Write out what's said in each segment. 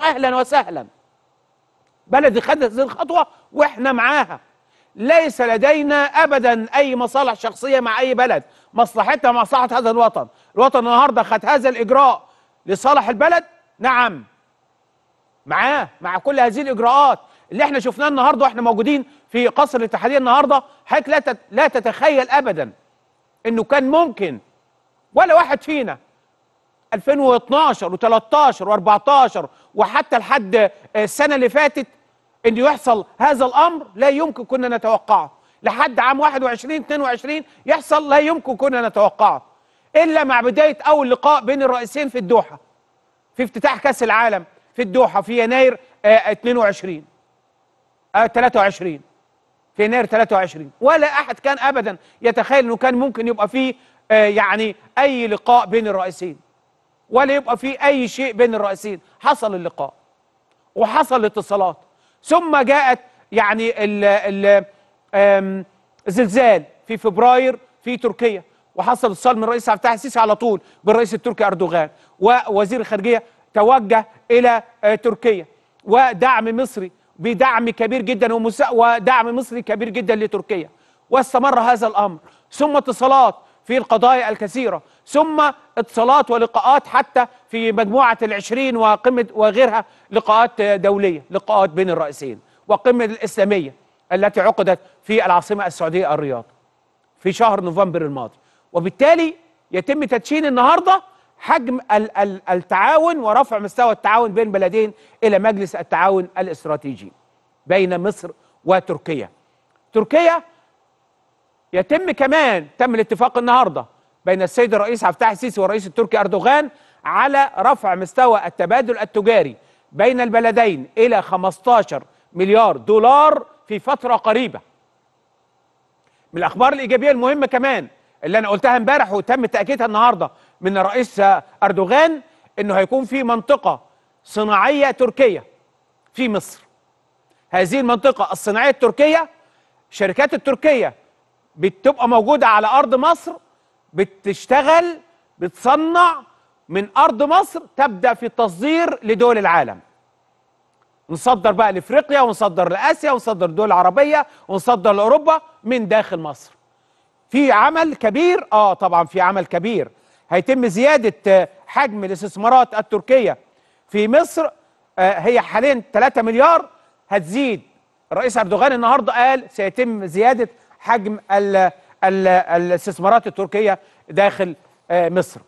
اهلا وسهلا بلدي خدت هذه الخطوه واحنا معاها ليس لدينا ابدا اي مصالح شخصيه مع اي بلد مصلحتنا مصلحه هذا الوطن الوطن النهارده خد هذا الاجراء لصالح البلد نعم معاه مع كل هذه الاجراءات اللي احنا شفناه النهارده واحنا موجودين في قصر الاتحاديه النهارده حضرتك لا لا تتخيل ابدا انه كان ممكن ولا واحد فينا 2012 و13 و14 وحتى لحد آه، السنه اللي فاتت ان يحصل هذا الامر لا يمكن كنا نتوقعه لحد عام 21 22 يحصل لا يمكن كنا نتوقعه الا مع بدايه اول لقاء بين الرئيسين في الدوحه في افتتاح كاس العالم في الدوحه في يناير 22 آه، 23 آه، في يناير 23 ولا احد كان ابدا يتخيل انه كان ممكن يبقى فيه يعني اي لقاء بين الرئيسين ولا يبقى في أي شيء بين الرئيسين حصل اللقاء وحصل اتصالات ثم جاءت يعني ال ال زلزال في فبراير في تركيا وحصل اتصال من الرئيس عبد الفتاح السيسي على طول بالرئيس التركي أردوغان ووزير الخارجية توجه إلى آه، تركيا ودعم مصري بدعم كبير جدا ودعم مصري كبير جدا لتركيا واستمر هذا الأمر ثم اتصالات في القضايا الكثيرة ثم اتصالات ولقاءات حتى في مجموعة العشرين وقمة وغيرها لقاءات دولية لقاءات بين الرئيسين وقمة الإسلامية التي عقدت في العاصمة السعودية الرياض في شهر نوفمبر الماضي وبالتالي يتم تدشين النهارده حجم ال ال التعاون ورفع مستوى التعاون بين بلدين الى مجلس التعاون الاستراتيجي بين مصر وتركيا. تركيا يتم كمان تم الاتفاق النهارده بين السيد الرئيس عبد الفتاح السيسي والرئيس التركي اردوغان على رفع مستوى التبادل التجاري بين البلدين الى 15 مليار دولار في فتره قريبه. من الاخبار الايجابيه المهمه كمان اللي انا قلتها امبارح وتم تاكيدها النهارده من الرئيس اردوغان انه هيكون في منطقه صناعيه تركيه في مصر. هذه المنطقه الصناعيه التركيه الشركات التركيه بتبقى موجوده على ارض مصر بتشتغل بتصنع من ارض مصر تبدا في التصدير لدول العالم نصدر بقى لافريقيا ونصدر لاسيا ونصدر دول العربيه ونصدر لاوروبا من داخل مصر في عمل كبير اه طبعا في عمل كبير هيتم زياده آه، حجم الاستثمارات التركيه في مصر آه، هي حاليا 3 مليار هتزيد الرئيس اردوغان النهارده قال سيتم زياده حجم الاستثمارات التركيه داخل آه، مصر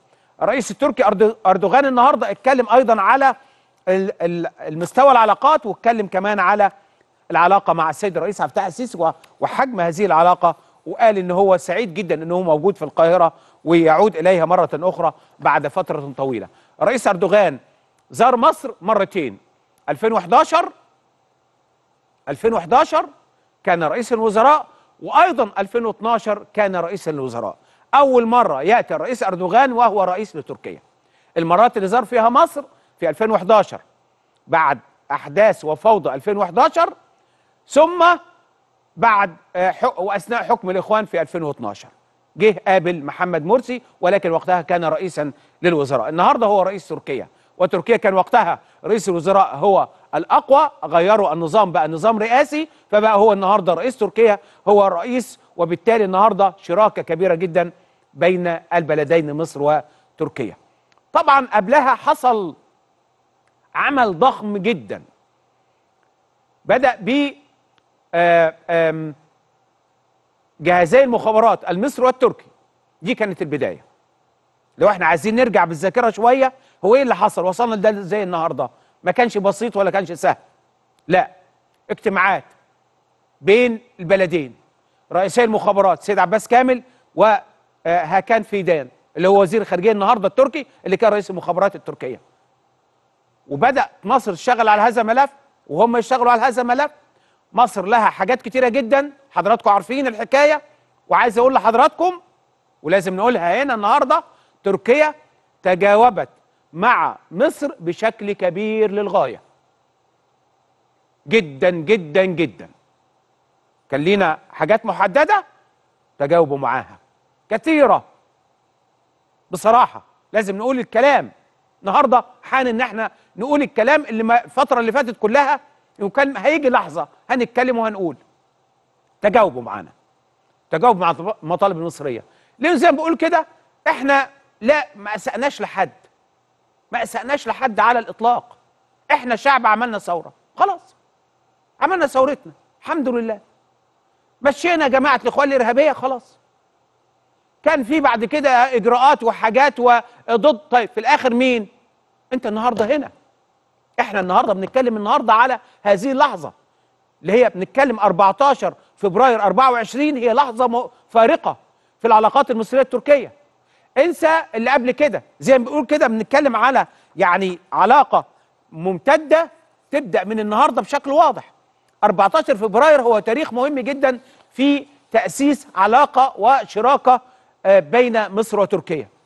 الرئيس التركي اردوغان النهارده اتكلم ايضا على المستوى العلاقات واتكلم كمان على العلاقه مع السيد الرئيس عفتاح السيسي وحجم هذه العلاقه وقال ان هو سعيد جدا انه موجود في القاهره ويعود اليها مره اخرى بعد فتره طويله. الرئيس اردوغان زار مصر مرتين 2011 2011 كان رئيس الوزراء وأيضا 2012 كان رئيسا للوزراء أول مرة يأتي الرئيس أردوغان وهو رئيس لتركيا المرات اللي زار فيها مصر في 2011 بعد أحداث وفوضى 2011 ثم بعد آه، وأثناء حكم الإخوان في 2012 جه قابل محمد مرسي ولكن وقتها كان رئيسا للوزراء النهارده هو رئيس تركيا وتركيا كان وقتها رئيس الوزراء هو الأقوى غيروا النظام بقى نظام رئاسي فبقى هو النهاردة رئيس تركيا هو الرئيس وبالتالي النهاردة شراكة كبيرة جدا بين البلدين مصر وتركيا طبعا قبلها حصل عمل ضخم جدا بدأ ب آه، جهازي المخابرات المصري والتركي دي كانت البدايه لو احنا عايزين نرجع بالذاكره شويه هو ايه اللي حصل وصلنا لده زي النهارده ما كانش بسيط ولا كانش سهل لا اجتماعات بين البلدين رئيسي المخابرات سيد عباس كامل وهاكان آه، فيدان اللي هو وزير الخارجيه النهارده التركي اللي كان رئيس المخابرات التركيه وبدا مصر تشتغل على هذا الملف وهم يشتغلوا على هذا الملف مصر لها حاجات كتيره جدا حضراتكم عارفين الحكايه وعايز اقول لحضراتكم ولازم نقولها هنا النهارده تركيا تجاوبت مع مصر بشكل كبير للغاية جدا جدا جدا كان لينا حاجات محددة تجاوبوا معاها كثيرة بصراحة لازم نقول الكلام النهارده حان ان احنا نقول الكلام اللي ما الفترة اللي فاتت كلها وكان هيجي لحظة هنتكلم وهنقول تجاوبوا معانا تجاوبوا مع المطالب المصرية ليه زي ما بقول كده احنا لا ما اسأناش لحد ما اسأناش لحد على الإطلاق إحنا شعب عملنا ثورة خلاص عملنا ثورتنا الحمد لله مشينا جماعة الإخوان الإرهابية خلاص كان في بعد كده إجراءات وحاجات وضد طيب في الآخر مين؟ أنت النهاردة هنا إحنا النهاردة بنتكلم النهاردة على هذه اللحظة اللي هي بنتكلم 14 فبراير 24 هي لحظة فارقة في العلاقات المصرية التركية انسى اللي قبل كده زي ما بنقول كده بنتكلم على يعني علاقه ممتده تبدا من النهارده بشكل واضح 14 فبراير هو تاريخ مهم جدا في تاسيس علاقه وشراكه آه، بين مصر وتركيا